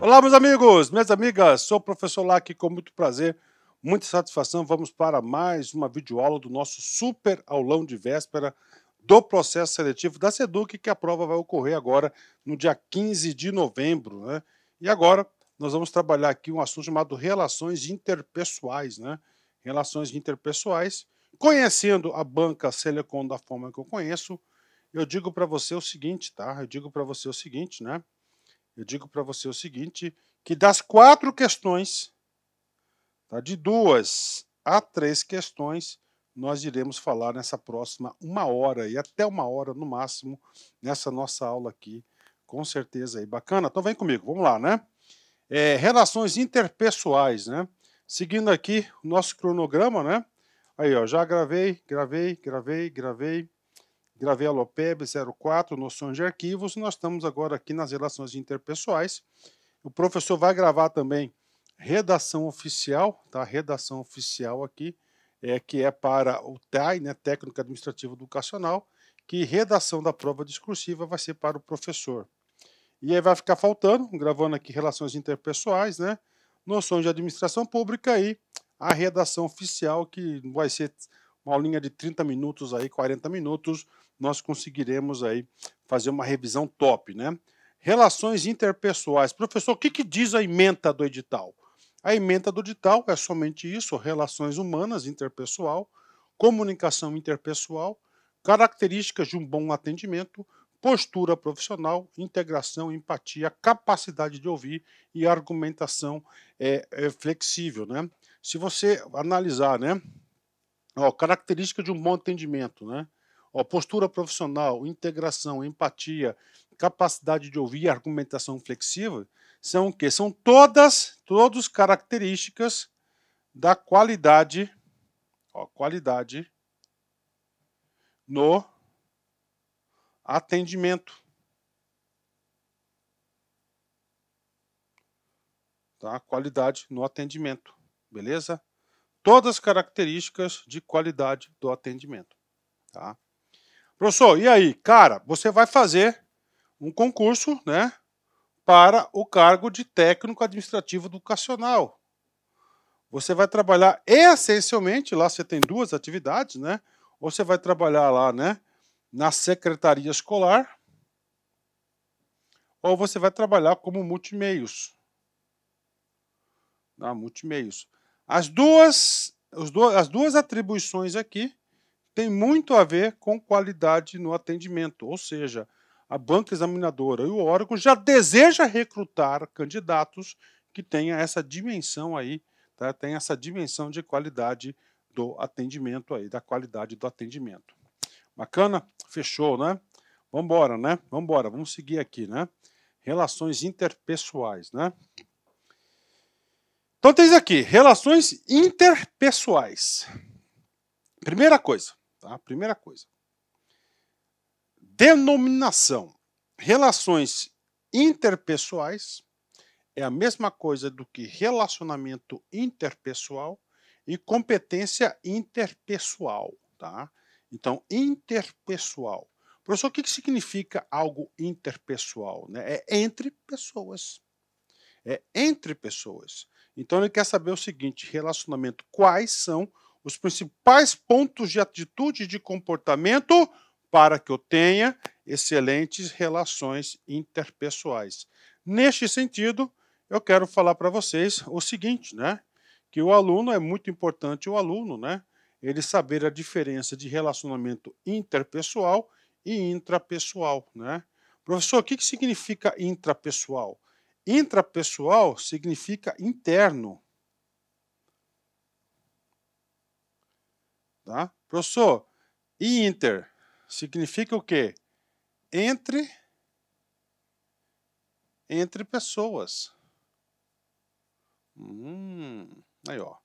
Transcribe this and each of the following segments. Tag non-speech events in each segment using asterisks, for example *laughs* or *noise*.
Olá, meus amigos, minhas amigas, sou o professor Lack com muito prazer, muita satisfação. Vamos para mais uma videoaula do nosso super aulão de véspera do processo seletivo da SEDUC, que a prova vai ocorrer agora no dia 15 de novembro. Né? E agora nós vamos trabalhar aqui um assunto chamado relações interpessoais. Né? Relações interpessoais, conhecendo a banca Selecom da forma que eu conheço, eu digo para você o seguinte, tá? Eu digo para você o seguinte, né? Eu digo para você o seguinte, que das quatro questões, tá? De duas a três questões, nós iremos falar nessa próxima uma hora e até uma hora no máximo nessa nossa aula aqui, com certeza aí bacana. Então vem comigo, vamos lá, né? É, relações interpessoais, né? Seguindo aqui o nosso cronograma, né? Aí, ó, já gravei, gravei, gravei, gravei. Gravelo PEB 04, Noções de Arquivos. Nós estamos agora aqui nas relações interpessoais. O professor vai gravar também redação oficial, tá? Redação oficial aqui, é, que é para o TAI, né? Técnico Administrativo Educacional, que redação da prova discursiva vai ser para o professor. E aí vai ficar faltando, gravando aqui relações interpessoais, né? Noções de administração pública e a redação oficial, que vai ser uma aulinha de 30 minutos aí, 40 minutos, nós conseguiremos aí fazer uma revisão top, né? Relações interpessoais. Professor, o que, que diz a ementa do edital? A ementa do edital é somente isso: relações humanas interpessoal, comunicação interpessoal, características de um bom atendimento, postura profissional, integração, empatia, capacidade de ouvir e argumentação é, é flexível, né? Se você analisar, né? Ó, característica de um bom atendimento, né? Ó, postura profissional, integração, empatia, capacidade de ouvir, argumentação flexível, são o quê? São todas, todas características da qualidade, ó, qualidade no atendimento. Tá? Qualidade no atendimento, beleza? Todas características de qualidade do atendimento, tá? Professor, e aí? Cara, você vai fazer um concurso, né? Para o cargo de técnico administrativo educacional. Você vai trabalhar essencialmente, lá você tem duas atividades, né? Ou você vai trabalhar lá, né? Na secretaria escolar, ou você vai trabalhar como multimeios. Na multimeios. As duas, as duas atribuições aqui tem muito a ver com qualidade no atendimento, ou seja, a banca examinadora e o órgão já deseja recrutar candidatos que tenha essa dimensão aí, tá? tem essa dimensão de qualidade do atendimento aí, da qualidade do atendimento. Bacana? Fechou, né? Vamos embora, né? Vamos embora, vamos seguir aqui, né? Relações interpessoais, né? Então tem aqui, relações interpessoais. Primeira coisa, Tá? Primeira coisa. Denominação. Relações interpessoais é a mesma coisa do que relacionamento interpessoal e competência interpessoal, tá? Então, interpessoal. Professor, o que, que significa algo interpessoal? Né? É entre pessoas. É entre pessoas. Então, ele quer saber o seguinte: relacionamento, quais são os principais pontos de atitude e de comportamento para que eu tenha excelentes relações interpessoais. Neste sentido, eu quero falar para vocês o seguinte, né? Que o aluno é muito importante o aluno, né? Ele saber a diferença de relacionamento interpessoal e intrapessoal, né? Professor, o que, que significa intrapessoal? Intrapessoal significa interno, Tá? Professor, e inter significa o quê? Entre entre pessoas. Hum, aí ó.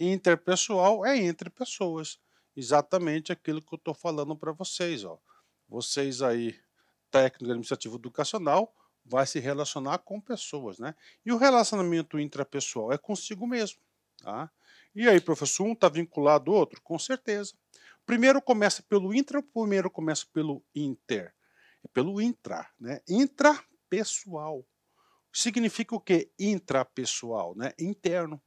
Interpessoal é entre pessoas. Exatamente aquilo que eu estou falando para vocês. Ó. Vocês aí, técnico administrativo educacional, vai se relacionar com pessoas. Né? E o relacionamento intrapessoal é consigo mesmo. Tá? E aí, professor, um está vinculado ao outro? Com certeza. Primeiro começa pelo intra, primeiro começa pelo inter. É pelo intra, né? Intrapessoal. Significa o quê? Intrapessoal, né? Interno.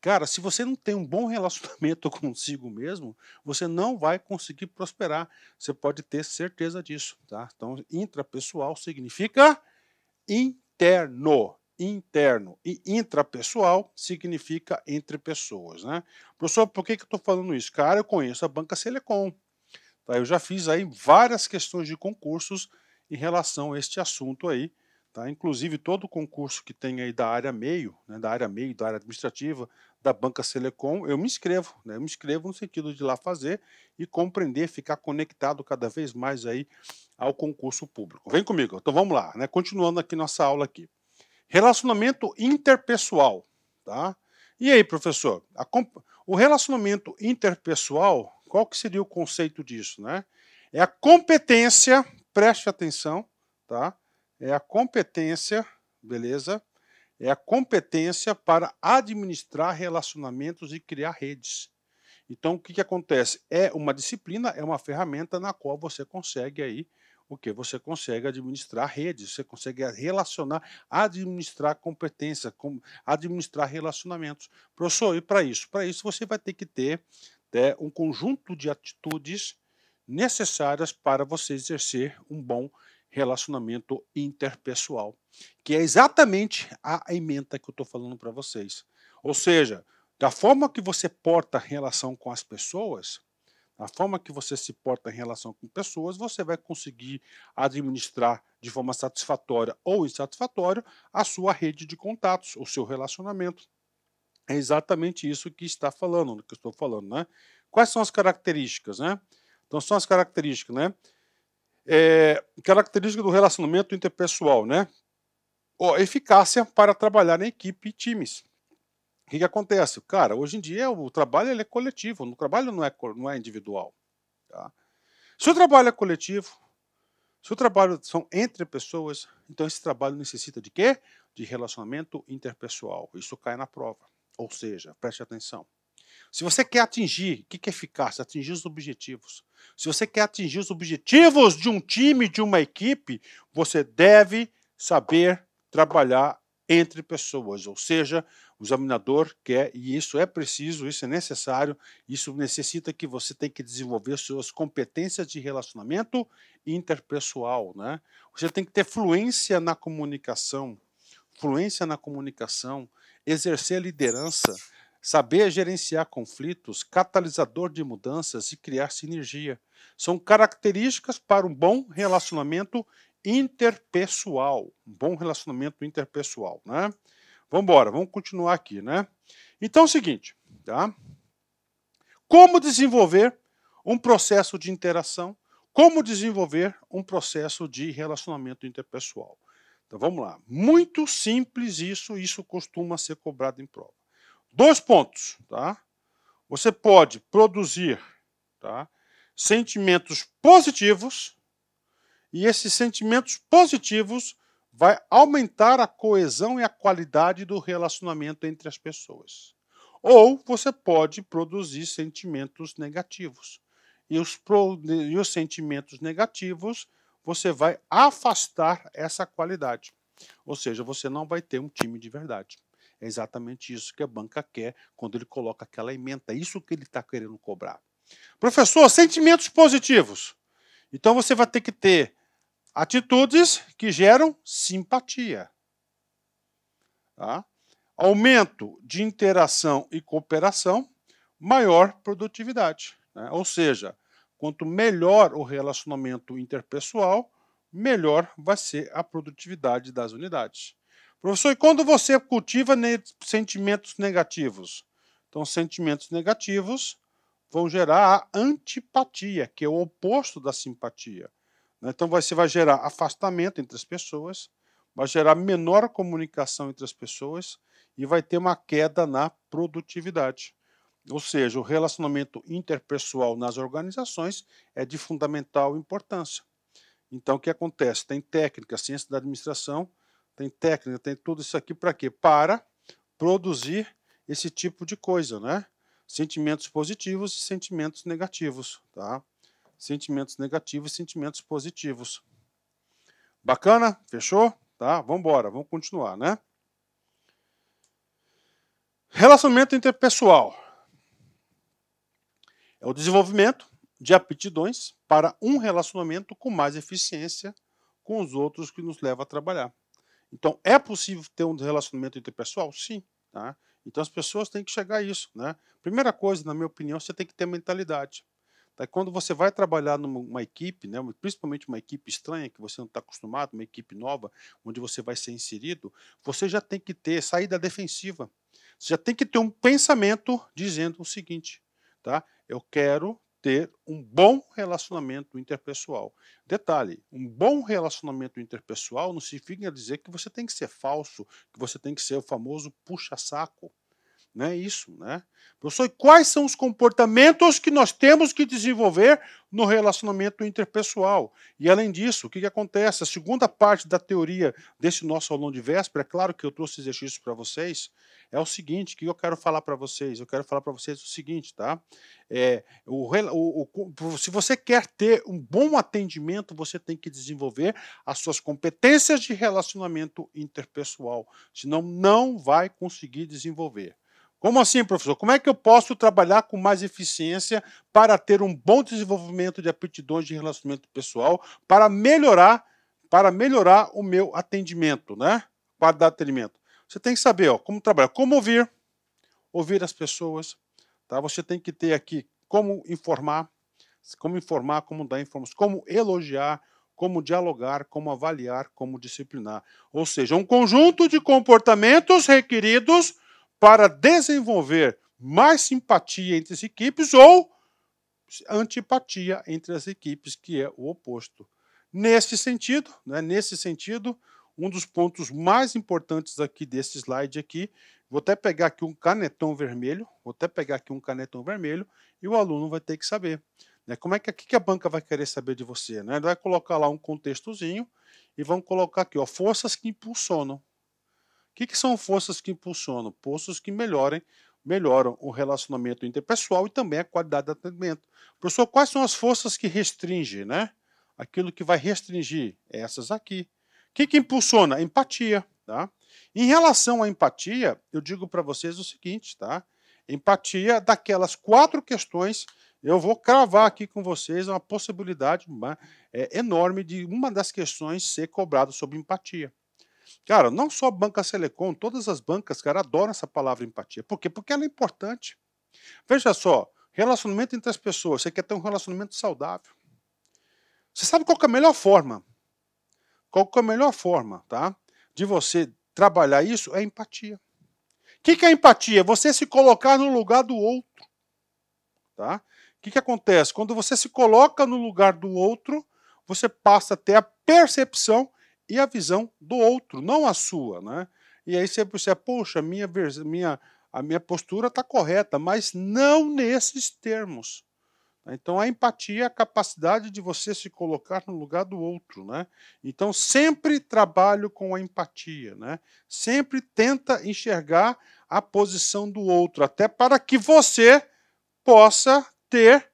Cara, se você não tem um bom relacionamento *laughs* consigo mesmo, você não vai conseguir prosperar. Você pode ter certeza disso, tá? Então, intrapessoal significa interno interno e intrapessoal significa entre pessoas, né? Professor, por que, que eu estou falando isso? Cara, eu conheço a banca Selecom. Tá? Eu já fiz aí várias questões de concursos em relação a este assunto aí. Tá? Inclusive, todo concurso que tem aí da área meio, né, da área meio, da área administrativa, da banca Selecom, eu me inscrevo. Né? Eu me inscrevo no sentido de lá fazer e compreender, ficar conectado cada vez mais aí ao concurso público. Vem comigo, então vamos lá, né? continuando aqui nossa aula aqui. Relacionamento interpessoal, tá? E aí, professor, a, o relacionamento interpessoal, qual que seria o conceito disso, né? É a competência, preste atenção, tá? É a competência, beleza? É a competência para administrar relacionamentos e criar redes. Então, o que, que acontece? É uma disciplina, é uma ferramenta na qual você consegue aí porque você consegue administrar redes, você consegue relacionar, administrar competência, administrar relacionamentos. Professor, e para isso? Para isso você vai ter que ter né, um conjunto de atitudes necessárias para você exercer um bom relacionamento interpessoal, que é exatamente a emenda que eu estou falando para vocês. Ou seja, da forma que você porta relação com as pessoas, na forma que você se porta em relação com pessoas, você vai conseguir administrar de forma satisfatória ou insatisfatória a sua rede de contatos, o seu relacionamento. É exatamente isso que está falando, que eu estou falando, né? Quais são as características, né? Então são as características, né? É, característica do relacionamento interpessoal, né? Oh, eficácia para trabalhar em equipe e times que, que acontece? Cara, hoje em dia o trabalho ele é coletivo, o trabalho não é, não é individual. Tá? Se o trabalho é coletivo, se o trabalho são entre pessoas, então esse trabalho necessita de quê? De relacionamento interpessoal. Isso cai na prova. Ou seja, preste atenção. Se você quer atingir, o que, que é eficácia? Atingir os objetivos. Se você quer atingir os objetivos de um time, de uma equipe, você deve saber trabalhar entre pessoas. Ou seja, o examinador quer, e isso é preciso, isso é necessário, isso necessita que você tem que desenvolver suas competências de relacionamento interpessoal, né? Você tem que ter fluência na comunicação, fluência na comunicação, exercer liderança, saber gerenciar conflitos, catalisador de mudanças e criar sinergia. São características para um bom relacionamento interpessoal, um bom relacionamento interpessoal, né? Vamos embora, vamos continuar aqui, né? Então é o seguinte, tá? Como desenvolver um processo de interação? Como desenvolver um processo de relacionamento interpessoal? Então vamos lá. Muito simples isso, isso costuma ser cobrado em prova. Dois pontos, tá? Você pode produzir, tá? Sentimentos positivos e esses sentimentos positivos vai aumentar a coesão e a qualidade do relacionamento entre as pessoas. Ou você pode produzir sentimentos negativos. E os, pro, e os sentimentos negativos você vai afastar essa qualidade. Ou seja, você não vai ter um time de verdade. É exatamente isso que a banca quer quando ele coloca aquela emenda. É isso que ele está querendo cobrar. Professor, sentimentos positivos. Então você vai ter que ter Atitudes que geram simpatia. Tá? Aumento de interação e cooperação, maior produtividade. Né? Ou seja, quanto melhor o relacionamento interpessoal, melhor vai ser a produtividade das unidades. Professor, e quando você cultiva ne sentimentos negativos? Então, sentimentos negativos vão gerar a antipatia, que é o oposto da simpatia. Né? Então você vai gerar afastamento entre as pessoas, vai gerar menor comunicação entre as pessoas e vai ter uma queda na produtividade. Ou seja, o relacionamento interpessoal nas organizações é de fundamental importância. Então, o que acontece? Tem técnica, ciência da administração, tem técnica, tem tudo isso aqui para quê? Para produzir esse tipo de coisa, né? Sentimentos positivos e sentimentos negativos, tá? sentimentos negativos e sentimentos positivos. Bacana? Fechou? Tá? Vamos embora, vamos continuar, né? Relacionamento interpessoal é o desenvolvimento de aptidões para um relacionamento com mais eficiência com os outros que nos leva a trabalhar. Então, é possível ter um relacionamento interpessoal? Sim. Tá? Então, as pessoas têm que chegar a isso. Né? Primeira coisa, na minha opinião, você tem que ter mentalidade. Tá? Quando você vai trabalhar numa equipe, né, principalmente uma equipe estranha, que você não está acostumado, uma equipe nova, onde você vai ser inserido, você já tem que ter saída defensiva. Você já tem que ter um pensamento dizendo o seguinte: tá? eu quero ter um bom relacionamento interpessoal. Detalhe, um bom relacionamento interpessoal não significa dizer que você tem que ser falso, que você tem que ser o famoso puxa-saco. É Isso, né? Professor, e quais são os comportamentos que nós temos que desenvolver no relacionamento interpessoal? E além disso, o que, que acontece? A segunda parte da teoria desse nosso aulão de véspera, é claro que eu trouxe exercício para vocês, é o seguinte, que eu quero falar para vocês, eu quero falar para vocês o seguinte, tá? É, o, o, o, se você quer ter um bom atendimento, você tem que desenvolver as suas competências de relacionamento interpessoal, senão não vai conseguir desenvolver. Como assim, professor? Como é que eu posso trabalhar com mais eficiência para ter um bom desenvolvimento de aptidões de relacionamento pessoal, para melhorar, para melhorar o meu atendimento, né? Qualidade de atendimento. Você tem que saber, ó, como trabalhar, como ouvir, ouvir as pessoas, tá? Você tem que ter aqui como informar, como informar, como dar informações, como elogiar, como dialogar, como avaliar, como disciplinar. Ou seja, um conjunto de comportamentos requeridos para desenvolver mais simpatia entre as equipes ou antipatia entre as equipes, que é o oposto. Nesse sentido, né, nesse sentido, um dos pontos mais importantes aqui desse slide aqui, vou até pegar aqui um canetão vermelho, vou até pegar aqui um canetão vermelho e o aluno vai ter que saber. Né, como é que, que a banca vai querer saber de você? Né? Ele vai colocar lá um contextozinho e vão colocar aqui, ó, forças que impulsionam. O que, que, são forças que impulsionam? Forças que melhorem, melhoram o relacionamento interpessoal e também a qualidade do atendimento. Professor, quais são as forças que restringem, né? Aquilo que vai restringir essas aqui. O que, que impulsiona? Empatia, tá? Em relação à empatia, eu digo para vocês o seguinte, tá? Empatia daquelas quatro questões, eu vou cravar aqui com vocês uma possibilidade uma, né, é, enorme de uma das questões ser cobrada sobre empatia. Cara, não só a banca Selecom, todas as bancas, cara, adoram essa palavra empatia. Por quê? Porque ela é importante. Veja só, relacionamento entre as pessoas. Você quer ter um relacionamento saudável. Você sabe qual é a melhor forma? Qual é a melhor forma, tá? De você trabalhar isso é empatia. O que, que, é empatia? Você se colocar no lugar do outro, tá? O que, que acontece? Quando você se coloca no lugar do outro, você passa a ter a percepção e a visão do outro, não a sua, né? E aí você percebe, poxa, minha, minha, a minha postura está correta, mas não nesses termos. Né? Então a empatia é a capacidade de você se colocar no lugar do outro, né? Então sempre trabalho com a empatia, né? Sempre tenta enxergar a posição do outro, até para que você possa ter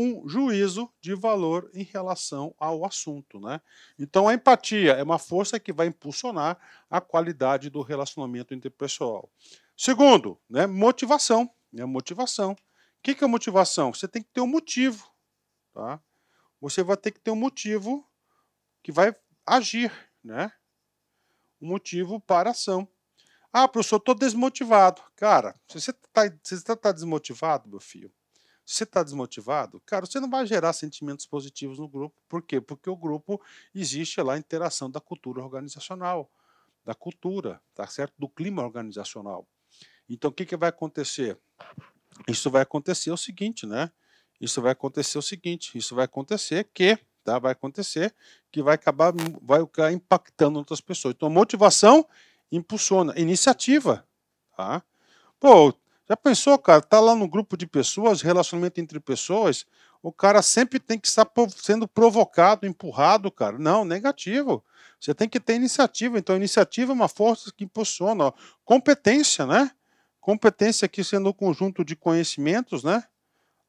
um juízo de valor em relação ao assunto. Né? Então, a empatia é uma força que vai impulsionar a qualidade do relacionamento interpessoal. Segundo, né, motivação. Né, motivação. O que, que é motivação? Você tem que ter um motivo. Tá? Você vai ter que ter um motivo que vai agir, né? Um motivo para a ação. Ah, professor, estou desmotivado. Cara, você está tá desmotivado, meu filho, se você está desmotivado, cara, você não vai gerar sentimentos positivos no grupo. Por quê? Porque o grupo existe lá a interação da cultura organizacional, da cultura, tá certo? Do clima organizacional. Então, o que, que vai acontecer? Isso vai acontecer o seguinte, né? Isso vai acontecer o seguinte. Isso vai acontecer que, tá? Vai acontecer que vai acabar, vai ficar impactando outras pessoas. Então, a motivação impulsiona, iniciativa, tá? Pô, já pensou, cara? Tá lá no grupo de pessoas, relacionamento entre pessoas, o cara sempre tem que estar sendo provocado, empurrado, cara. Não, negativo. Você tem que ter iniciativa. Então, iniciativa é uma força que impulsiona. Competência, né? Competência aqui sendo o um conjunto de conhecimentos, né?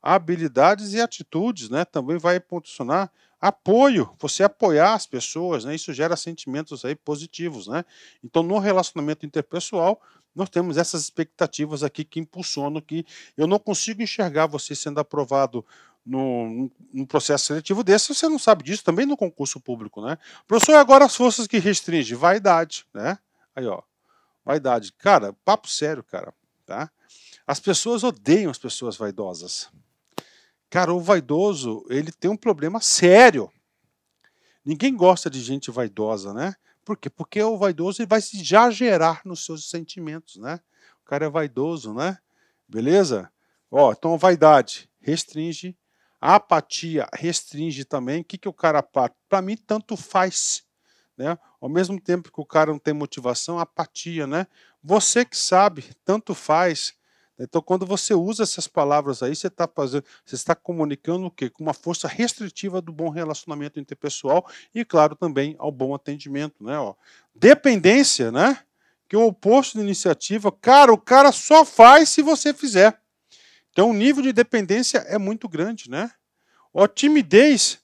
Habilidades e atitudes, né? Também vai impulsionar. Apoio, você apoiar as pessoas, né? Isso gera sentimentos aí positivos, né? Então, no relacionamento interpessoal, nós temos essas expectativas aqui que impulsionam que eu não consigo enxergar você sendo aprovado num, processo seletivo desse, você não sabe disso, também no concurso público, né? Professor, agora as forças que restringe, vaidade, né? Aí, ó, vaidade. Cara, papo sério, cara, tá? As pessoas odeiam as pessoas vaidosas. Cara, o vaidoso, ele tem um problema sério. Ninguém gosta de gente vaidosa, né? Por quê? Porque o vaidoso vai se exagerar nos seus sentimentos, né? O cara é vaidoso, né? Beleza? Ó, então vaidade restringe, a apatia restringe também. O que, que o cara apata? Para mim, tanto faz. Né? Ao mesmo tempo que o cara não tem motivação, apatia, né? Você que sabe, tanto faz. Então, quando você usa essas palavras aí, você está fazendo, você está comunicando o quê? Com uma força restritiva do bom relacionamento interpessoal e, claro, também ao bom atendimento, né? Ó. Dependência, né? Que é o oposto de iniciativa, cara, o cara só faz se você fizer. Então, o nível de dependência é muito grande, né? Ó, timidez,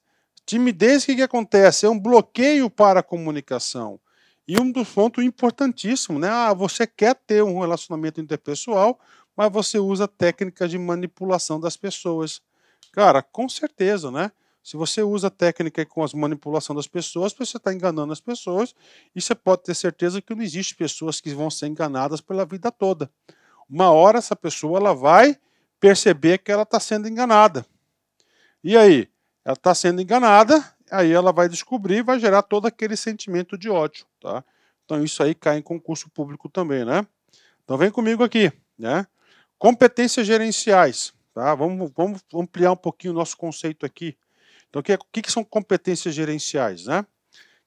timidez, o que, que acontece? É um bloqueio para a comunicação. E um dos pontos importantíssimos, né? Ah, você quer ter um relacionamento interpessoal, mas você usa técnicas de manipulação das pessoas. Cara, com certeza, né? Se você usa técnica com as manipulação das pessoas, você está enganando as pessoas e você pode ter certeza que não existe pessoas que vão ser enganadas pela vida toda. Uma hora essa pessoa ela vai perceber que ela está sendo enganada. E aí, ela está sendo enganada, aí ela vai descobrir, vai gerar todo aquele sentimento de ódio, tá? Então isso aí cai em concurso público também, né? Então vem comigo aqui, né? Competências gerenciais. Tá? Vamos, vamos ampliar um pouquinho o nosso conceito aqui. Então, o que, é, que, que são competências gerenciais? Né?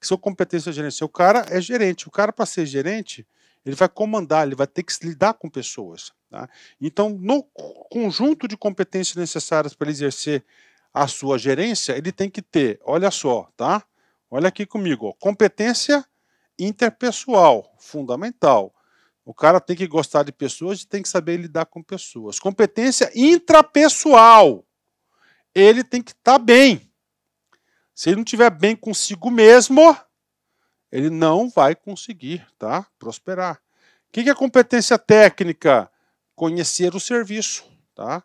Que são competências gerenciais? O cara é gerente. O cara, para ser gerente, ele vai comandar, ele vai ter que lidar com pessoas. Tá? Então, no conjunto de competências necessárias para ele exercer a sua gerência, ele tem que ter, olha só, tá? Olha aqui comigo, ó, competência interpessoal, fundamental. O cara tem que gostar de pessoas e tem que saber lidar com pessoas. Competência intrapessoal. Ele tem que estar tá bem. Se ele não estiver bem consigo mesmo, ele não vai conseguir tá? prosperar. O que, que é competência técnica? Conhecer o serviço. Tá?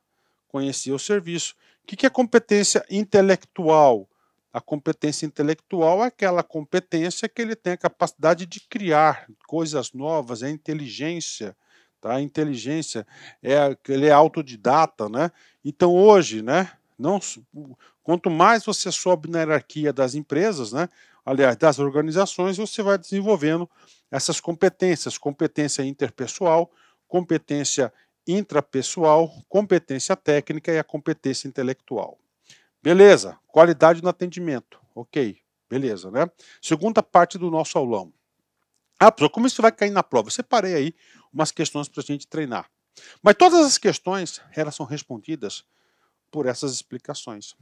Conhecer o serviço. O que, que é competência intelectual? A competência intelectual é aquela competência que ele tem a capacidade de criar coisas novas, é inteligência. Tá? A inteligência é ele é autodidata, né? Então hoje, né? Não, quanto mais você sobe na hierarquia das empresas, né? Aliás, das organizações, você vai desenvolvendo essas competências: competência interpessoal, competência intrapessoal, competência técnica e a competência intelectual. Beleza, qualidade no atendimento. Ok, beleza, né? Segunda parte do nosso aulão. Ah, professor, como isso vai cair na prova? Eu separei aí umas questões para a gente treinar. Mas todas as questões, elas são respondidas por essas explicações.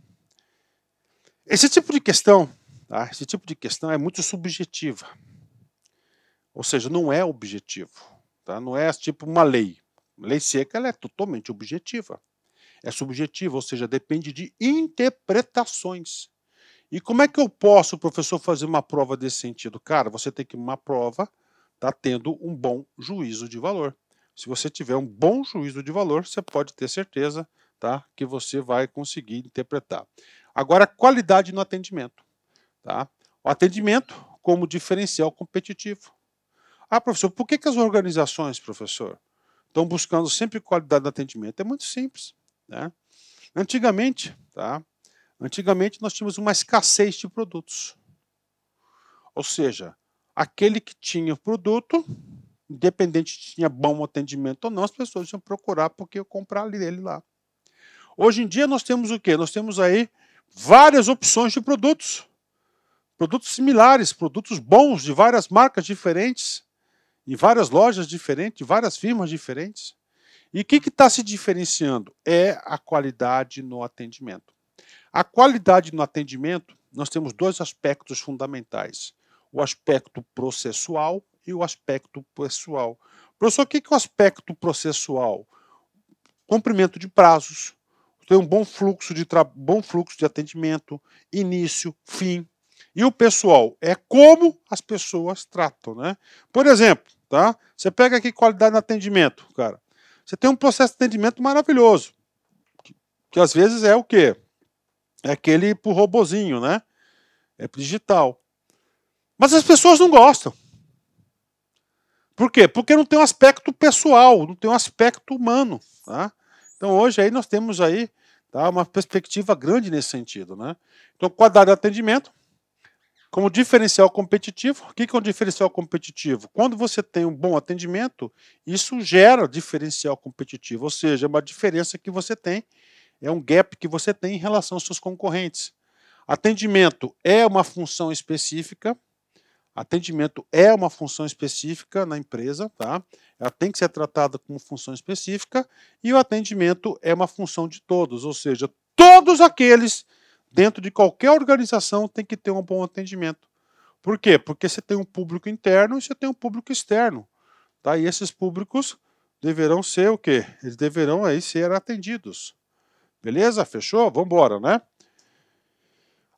Esse tipo de questão, tá? esse tipo de questão é muito subjetiva. Ou seja, não é objetivo. Tá? Não é tipo uma lei. Lei seca ela é totalmente objetiva é subjetivo, ou seja, depende de interpretações. E como é que eu posso, professor, fazer uma prova desse sentido? Cara, você tem que uma prova tá tendo um bom juízo de valor. Se você tiver um bom juízo de valor, você pode ter certeza, tá, que você vai conseguir interpretar. Agora, qualidade no atendimento, tá? O atendimento como diferencial competitivo. Ah, professor, por que, que as organizações, professor, estão buscando sempre qualidade no atendimento? É muito simples. Né? Antigamente, tá? Antigamente nós tínhamos uma escassez de produtos. Ou seja, aquele que tinha produto, independente se tinha bom atendimento ou não, as pessoas iam procurar porque eu comprar dele lá. Hoje em dia nós temos o quê? Nós temos aí várias opções de produtos. Produtos similares, produtos bons de várias marcas diferentes, em várias lojas diferentes, de várias firmas diferentes. E o que está se diferenciando? É a qualidade no atendimento. A qualidade no atendimento, nós temos dois aspectos fundamentais: o aspecto processual e o aspecto pessoal. Professor, o que é o aspecto processual? Cumprimento de prazos, ter um bom fluxo de, bom fluxo de atendimento, início, fim. E o pessoal é como as pessoas tratam, né? Por exemplo, tá? Você pega aqui qualidade no atendimento, cara. Você tem um processo de atendimento maravilhoso. Que, que às vezes é o quê? É aquele pro robozinho, né? É pro digital. Mas as pessoas não gostam. Por quê? Porque não tem um aspecto pessoal, não tem um aspecto humano. Tá? Então hoje aí nós temos aí tá, uma perspectiva grande nesse sentido. Né? Então, qualidade de atendimento, como diferencial competitivo, o que é um diferencial competitivo? Quando você tem um bom atendimento, isso gera diferencial competitivo, ou seja, é uma diferença que você tem, é um gap que você tem em relação aos seus concorrentes. Atendimento é uma função específica, Atendimento é uma função específica na empresa, tá? Ela tem que ser tratada como função específica e o atendimento é uma função de todos, ou seja, todos aqueles dentro de qualquer organização tem que ter um bom atendimento. Por quê? Porque você tem um público interno e você tem um público externo. Tá? E esses públicos deverão ser o quê? Eles deverão aí ser atendidos. Beleza? Fechou? Vamos embora, né?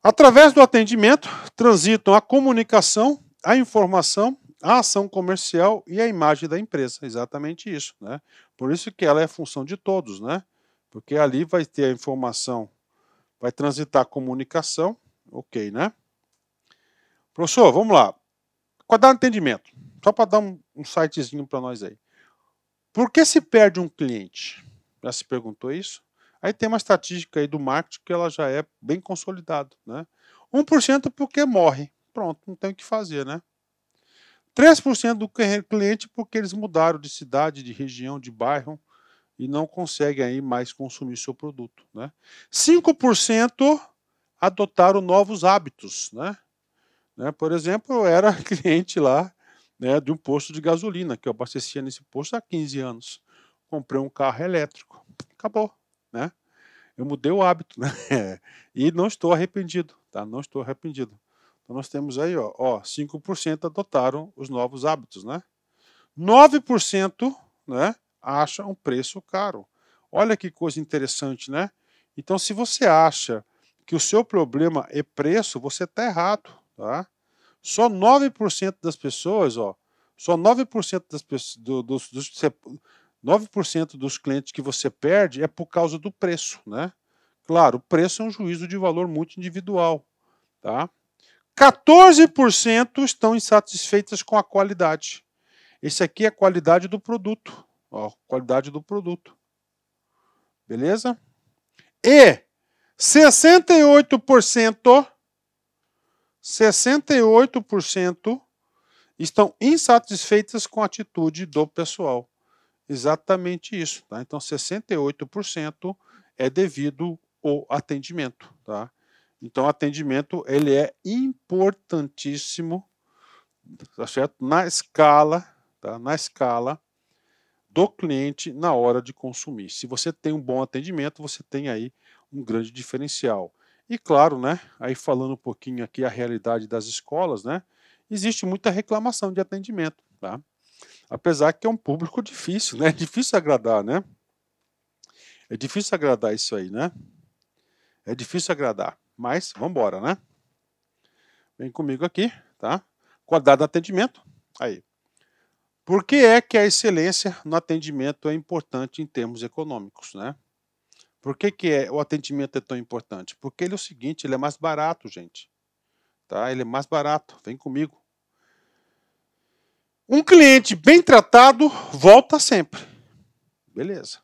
Através do atendimento, transitam a comunicação, a informação, a ação comercial e a imagem da empresa. Exatamente isso, né? Por isso que ela é função de todos, né? Porque ali vai ter a informação Vai transitar comunicação. Ok, né? Professor, vamos lá. Quadrado de entendimento. Só para dar um, um sitezinho para nós aí. Por que se perde um cliente? Já se perguntou isso? Aí tem uma estatística aí do marketing que ela já é bem consolidada, né? 1% porque morre. Pronto, não tem o que fazer, né? 3% do cliente porque eles mudaram de cidade, de região, de bairro, e não consegue aí mais consumir seu produto. Né? 5% adotaram novos hábitos. Né? Né? Por exemplo, eu era *laughs* cliente lá né, de um posto de gasolina, que eu abastecia nesse posto há 15 anos. Comprei um carro elétrico. Acabou. Né? Eu mudei o hábito. *laughs* Né? e não estou arrependido. Tá? Não estou arrependido. Então nós temos aí, ó, ó 5% adotaram os novos hábitos. Né? 9% né, acha um preço caro. Olha que coisa interessante, né? Então, se você acha que o seu problema é preço, você está errado. Tá? Só 9% das pessoas, ó, só 9% das pessoas, do, dos, dos, 9% dos clientes que você perde é por causa do preço, né? Claro, o preço é um juízo de valor muito individual, tá? 14% estão insatisfeitas com a qualidade. Esse aqui é a qualidade do produto, ó qualidade do produto. Beleza? E 68% 68% estão insatisfeitas com a atitude do pessoal. Exatamente isso, tá? Então 68% é devido ao atendimento, tá? Então atendimento ele é importantíssimo, tá certo? Na escala, tá? Na escala do cliente na hora de consumir. Se você tem um bom atendimento, você tem aí um grande diferencial. E claro, né, aí falando um pouquinho aqui a realidade das escolas, né, existe muita reclamação de atendimento, tá? Apesar que é um público difícil, né? *laughs* É difícil agradar, né? É difícil agradar isso aí, né? É difícil agradar, mas vamos embora, né? Vem comigo aqui, tá? Qualidade do atendimento, aí, por que é que a excelência no atendimento é importante em termos econômicos, né? Por que, que é, o atendimento é tão importante? Porque ele é o seguinte, ele é mais barato, gente. Tá? Ele é mais barato, vem comigo. Um cliente bem tratado volta sempre. Beleza.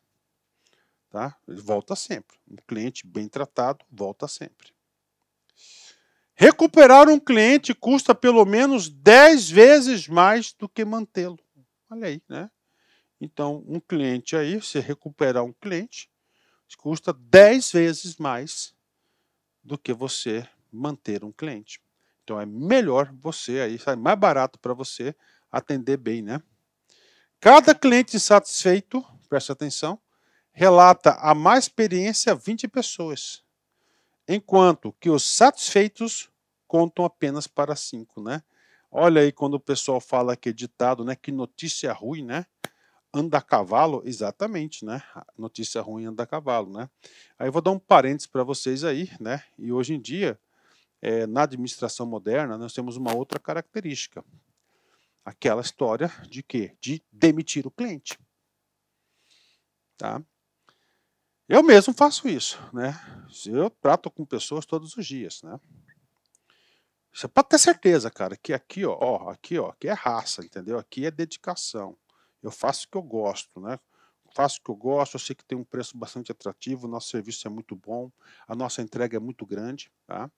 Tá? Ele volta sempre. Um cliente bem tratado volta sempre. Recuperar um cliente custa pelo menos 10 vezes mais do que mantê-lo. Olha aí, né? Então, um cliente aí, você recuperar um cliente, custa 10 vezes mais do que você manter um cliente. Então, é melhor você aí, sai mais barato para você atender bem, né? Cada cliente satisfeito, preste atenção, relata a má experiência a 20 pessoas, enquanto que os satisfeitos contam apenas para 5, né? Olha aí quando o pessoal fala que é ditado, né? Que notícia ruim, né? Anda a cavalo, exatamente, né? Notícia ruim anda a cavalo, né? Aí eu vou dar um parênteses para vocês aí, né? E hoje em dia, é, na administração moderna, nós temos uma outra característica. Aquela história de quê? De demitir o cliente. Tá? Eu mesmo faço isso, né? Eu trato com pessoas todos os dias, né? Você pode ter certeza, cara, que aqui, ó, ó, aqui, ó, aqui é raça, entendeu? Aqui é dedicação. Eu faço o que eu gosto, né? Faço o que eu gosto, eu sei que tem um preço bastante atrativo, nosso serviço é muito bom, a nossa entrega é muito grande, tá?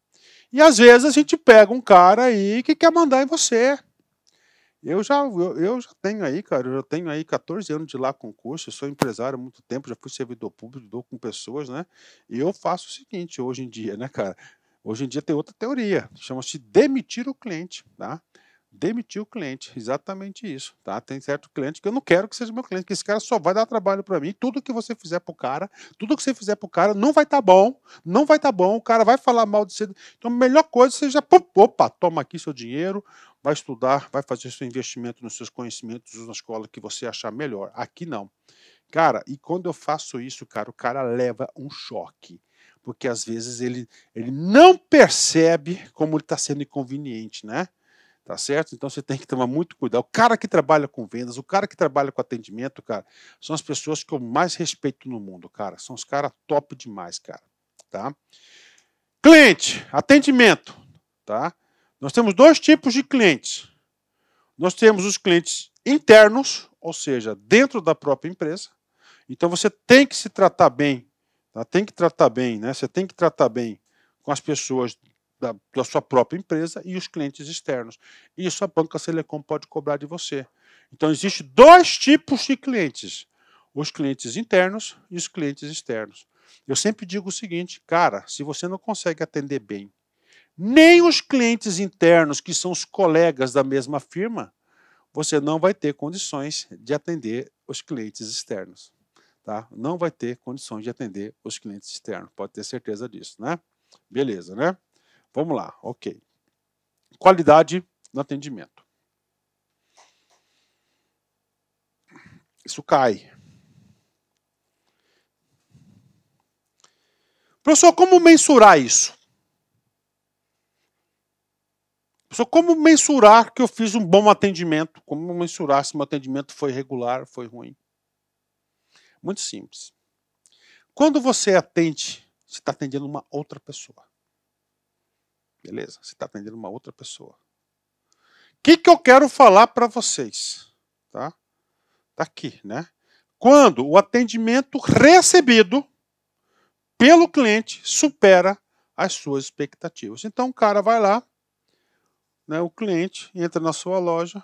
E às vezes a gente pega um cara aí que quer mandar em você. Eu já, eu, eu já tenho aí, cara, eu já tenho aí 14 anos de lá concurso, eu sou empresário há muito tempo, já fui servidor público, dou com pessoas, né? E eu faço o seguinte hoje em dia, né, cara? Hoje em dia tem outra teoria, chama-se demitir o cliente, tá? Demitir o cliente, exatamente isso, tá? Tem certo cliente que eu não quero que seja meu cliente, que esse cara só vai dar trabalho para mim. Tudo que você fizer pro cara, tudo que você fizer pro cara não vai estar tá bom, não vai estar tá bom, o cara vai falar mal de você. Então a melhor coisa seja, já, opa, toma aqui seu dinheiro, vai estudar, vai fazer seu investimento nos seus conhecimentos na escola que você achar melhor. Aqui não. Cara, e quando eu faço isso, cara, o cara leva um choque porque às vezes ele, ele não percebe como ele está sendo inconveniente, né? Tá certo? Então você tem que tomar muito cuidado. O cara que trabalha com vendas, o cara que trabalha com atendimento, cara, são as pessoas que eu mais respeito no mundo, cara. São os caras top demais, cara. Tá? Cliente, atendimento, tá? Nós temos dois tipos de clientes. Nós temos os clientes internos, ou seja, dentro da própria empresa. Então você tem que se tratar bem Tá? Tem que tratar bem, né? Você tem que tratar bem com as pessoas da, da, sua própria empresa e os clientes externos. Isso a banca Selecom pode cobrar de você. Então, existe dois tipos de clientes: os clientes internos e os clientes externos. Eu sempre digo o seguinte, cara, se você não consegue atender bem nem os clientes internos, que são os colegas da mesma firma, você não vai ter condições de atender os clientes externos tá? não vai ter condições de atender os clientes externos. Pode ter certeza disso, né? Beleza, né? Vamos lá, ok. Qualidade no atendimento. Isso cai. Professor, como mensurar isso? Professor, como mensurar que eu fiz um bom atendimento? Como mensurar se meu atendimento foi regular, foi ruim? Muito simples. Quando você atende, você está atendendo uma outra pessoa. Beleza? Você está atendendo uma outra pessoa. O que, que eu quero falar para vocês? Tá? tá aqui, né? Quando o atendimento recebido pelo cliente supera as suas expectativas. Então o cara vai lá, né, o cliente entra na sua loja,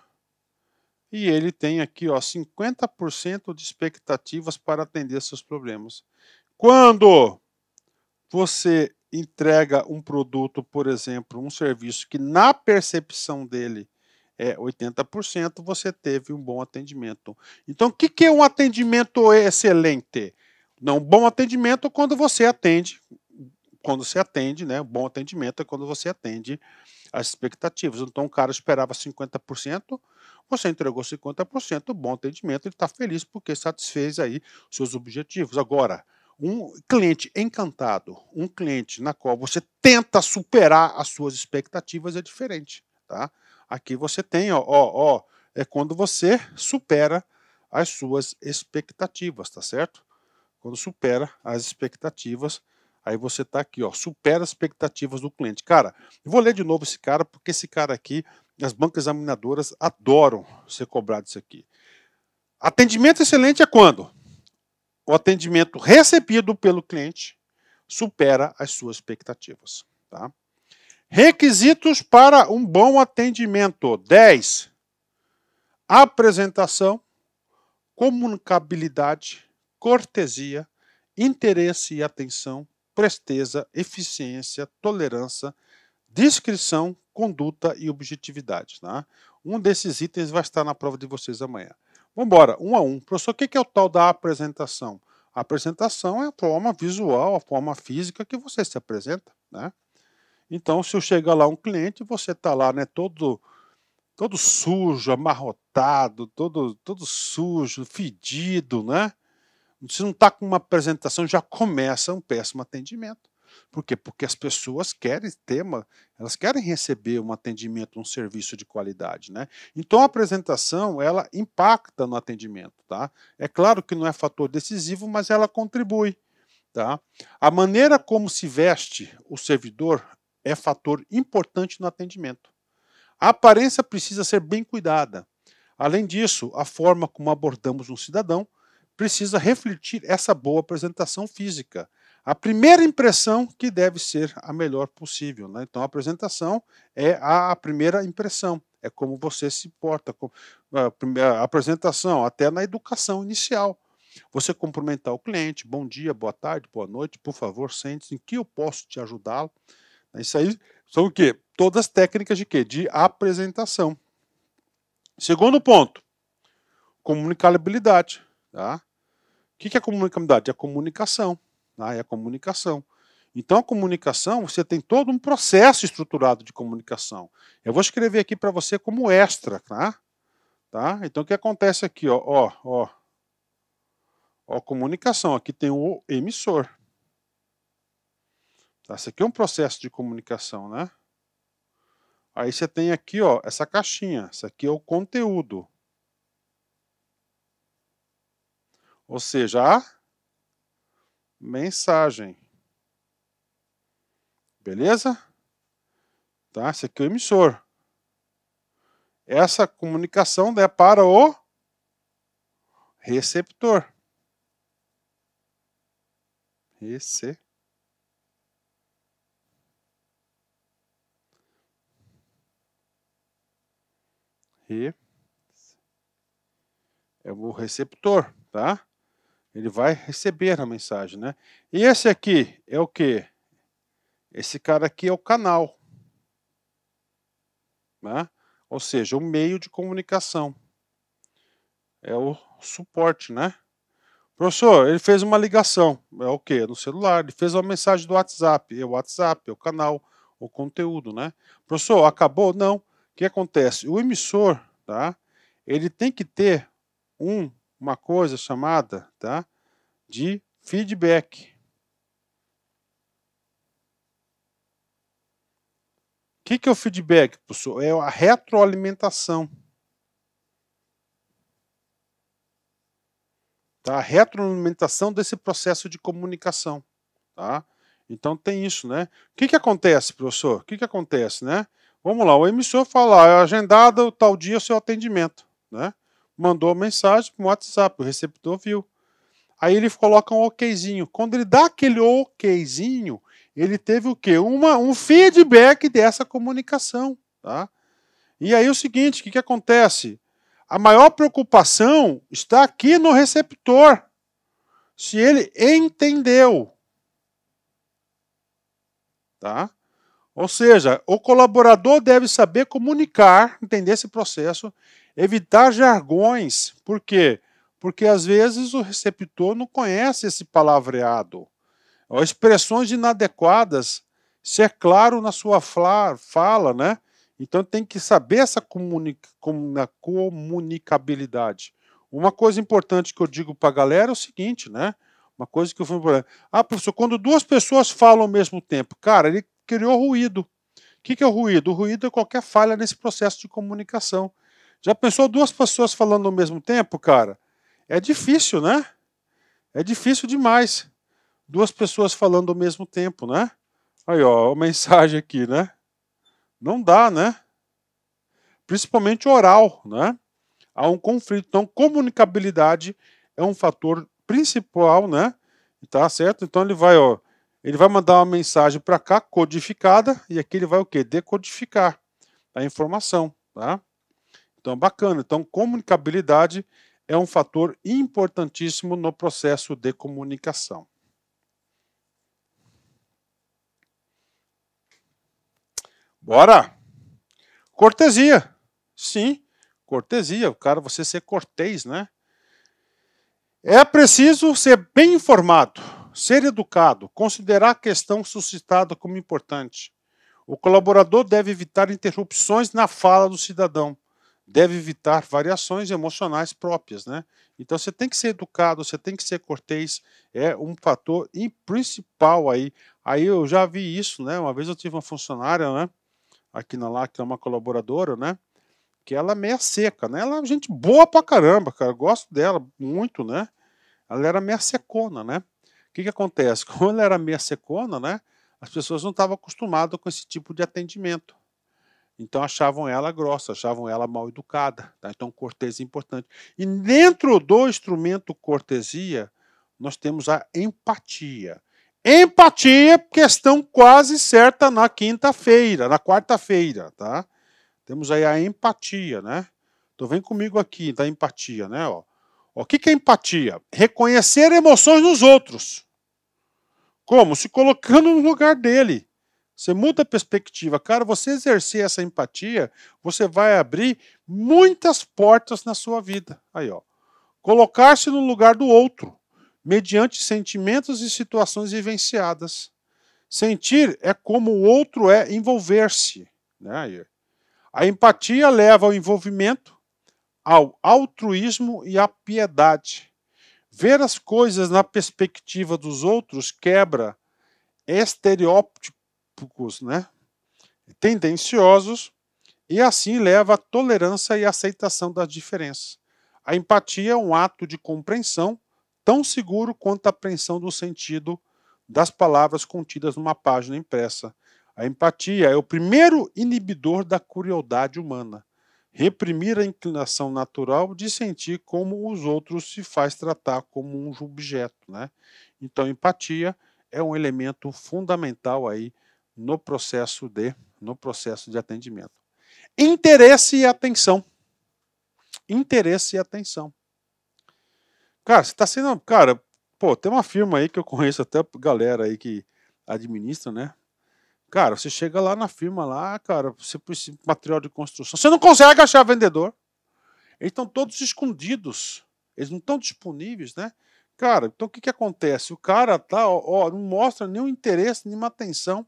e ele tem aqui ó, 50% de expectativas para atender seus problemas. Quando você entrega um produto, por exemplo, um serviço que na percepção dele é 80%, você teve um bom atendimento. Então, o que, que é um atendimento excelente? Não, bom atendimento é quando você atende, quando você atende, né? Bom atendimento é quando você atende as expectativas. Então, o cara esperava 50%, você entregou 50%, bom atendimento, ele está feliz porque satisfez aí seus objetivos. Agora, um cliente encantado, um cliente na qual você tenta superar as suas expectativas é diferente, tá? Aqui você tem, ó, ó, ó é quando você supera as suas expectativas, tá certo? Quando supera as expectativas, aí você tá aqui, ó, supera as expectativas do cliente. Cara, vou ler de novo esse cara, porque esse cara aqui as bancas examinadoras adoram ser cobrado isso aqui. Atendimento excelente é quando o atendimento recebido pelo cliente supera as suas expectativas. Tá? Requisitos para um bom atendimento: 10. Apresentação, comunicabilidade, cortesia, interesse e atenção, presteza, eficiência, tolerância, Descrição, conduta e objetividade. Né? Um desses itens vai estar na prova de vocês amanhã. Vamos embora, um a um. Professor, o que é o tal da apresentação? A apresentação é a forma visual, a forma física que você se apresenta. Né? Então, se chega lá um cliente, você está lá né, todo todo sujo, amarrotado, todo, todo sujo, fedido, né? Se não está com uma apresentação, já começa um péssimo atendimento. Por quê? Porque as pessoas querem tema elas querem receber um atendimento, um serviço de qualidade, né? Então a apresentação, ela impacta no atendimento, tá? É claro que não é fator decisivo, mas ela contribui, tá? A maneira como se veste o servidor é fator importante no atendimento. A aparência precisa ser bem cuidada. Além disso, a forma como abordamos um cidadão precisa refletir essa boa apresentação física a primeira impressão que deve ser a melhor possível. Né? Então, a apresentação é a, primeira impressão, é como você se porta. a apresentação, até na educação inicial. Você cumprimentar o cliente, bom dia, boa tarde, boa noite, por favor, sente-se, em que eu posso te ajudá-lo? Né? Isso aí são o quê? Todas técnicas de quê? De apresentação. Segundo ponto, comunicabilidade. Tá? O que é comunicabilidade? É comunicação. Né, é a comunicação. Então, a comunicação, você tem todo um processo estruturado de comunicação. Eu vou escrever aqui para você como extra, tá? tá? Então, o que acontece aqui? Ó, ó, ó, ó comunicação. Aqui tem o emissor. Tá? Isso aqui é um processo de comunicação, né? Aí você tem aqui, ó, essa caixinha. Isso aqui é o conteúdo. Ou seja, a mensagem. Beleza? Tá? Esse aqui é o emissor. Essa comunicação é para o receptor. Rece. e É o receptor, tá? Ele vai receber a mensagem, né? E esse aqui é o que? Esse cara aqui é o canal, né? Ou seja, o meio de comunicação. É o suporte, né? Professor, ele fez uma ligação. É o que? No celular. Ele fez uma mensagem do WhatsApp. É o WhatsApp, é o canal, o conteúdo, né? Professor, acabou? Não. O que acontece? O emissor, tá? Ele tem que ter um uma coisa chamada tá, de feedback. O que, que é o feedback, professor? É a retroalimentação. Tá? A retroalimentação desse processo de comunicação. Tá? Então tem isso, né? O que, que acontece, professor? O que, que acontece, né? Vamos lá, o emissor fala, é agendado tal dia o seu atendimento, né? mandou a mensagem para o WhatsApp, o receptor viu. Aí ele coloca um okzinho. Quando ele dá aquele okzinho, ele teve o quê? Uma, um feedback dessa comunicação. Tá? E aí é o seguinte, o que, que acontece? A maior preocupação está aqui no receptor. Se ele entendeu. Tá? Ou seja, o colaborador deve saber comunicar, entender esse processo Evitar jargões, por quê? Porque às vezes o receptor não conhece esse palavreado. Expressões inadequadas, se é claro na sua fala, né? Então tem que saber essa comunica comunicabilidade. Uma coisa importante que eu digo para a galera é o seguinte, né? Uma coisa que eu fui. Ah, professor, quando duas pessoas falam ao mesmo tempo, cara, ele criou ruído. O que, que é o ruído? O ruído é qualquer falha nesse processo de comunicação. Já pensou duas pessoas falando ao mesmo tempo, cara? É difícil, né? É difícil demais. Duas pessoas falando ao mesmo tempo, né? Aí, ó, a *laughs* mensagem aqui, né? Não dá, né? Principalmente oral, né? Há um conflito. Então, comunicabilidade é um fator principal, né? Tá certo? Então ele vai, ó, ele vai mandar uma mensagem para cá codificada e aqui ele vai o quê? Decodificar a informação, tá? Então, bacana. Então, comunicabilidade é um fator importantíssimo no processo de comunicação. Bora! Cortesia. Sim, cortesia. O cara, você ser cortês, né? É preciso ser bem informado, ser educado, considerar a questão suscitada como importante. O colaborador deve evitar interrupções na fala do cidadão deve evitar variações emocionais próprias, né? Então você tem que ser educado, você tem que ser cortês, é um fator principal aí. Aí eu já vi isso, né? Uma vez eu tive uma funcionária, né? Aqui na LAC, que é uma colaboradora, né? Que ela é meia seca, né? Ela é gente boa pra caramba, cara. Eu gosto dela muito, né? Ela era meia secona, né? O que, que acontece? Quando *laughs* ela era meia secona, né? As pessoas não estavam acostumadas com esse tipo de atendimento. Então achavam ela grossa, achavam ela mal educada. Tá? Então cortesia é importante. E dentro do instrumento cortesia, nós temos a empatia. Empatia, questão quase certa na quinta-feira, na quarta-feira, tá? Temos aí a empatia, né? Então vem comigo aqui da empatia, né? Ó. o que, é empatia? Reconhecer emoções nos outros. Como? Se colocando no lugar dele. Você muda a perspectiva. Cara, você exercer essa empatia, você vai abrir muitas portas na sua vida. Aí, ó. Colocar-se no lugar do outro, mediante sentimentos e situações vivenciadas. Sentir é como o outro é envolver-se. Né? A empatia leva ao envolvimento, ao altruísmo e à piedade. Ver as coisas na perspectiva dos outros quebra estereótipos né, tendenciosos e assim leva à tolerância e aceitação das diferenças. A empatia é um ato de compreensão tão seguro quanto a apreensão do sentido das palavras contidas numa página impressa. A empatia é o primeiro inibidor da crueldade humana. Reprimir a inclinação natural de sentir como os outros se faz tratar como um objeto, né? Então, empatia é um elemento fundamental aí no processo de no processo de atendimento. Interesse e atenção. Interesse e atenção. Cara, você está sendo. Cara, pô, tem uma firma aí que eu conheço até galera aí que administra, né? Cara, você chega lá na firma lá, cara, você precisa de material de construção. Você não consegue achar vendedor. Eles estão todos escondidos. Eles não estão disponíveis, né? Cara, então o que, que acontece? O cara tá, ó, não mostra nenhum interesse, nenhuma atenção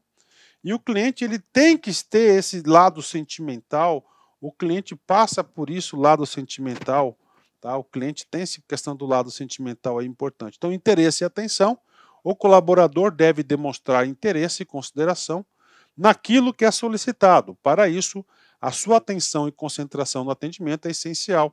e o cliente ele tem que ter esse lado sentimental. O cliente passa por isso, lado sentimental. Tá? O cliente tem essa questão do lado sentimental é importante. Então, interesse e atenção. O colaborador deve demonstrar interesse e consideração naquilo que é solicitado. Para isso, a sua atenção e concentração no atendimento é essencial,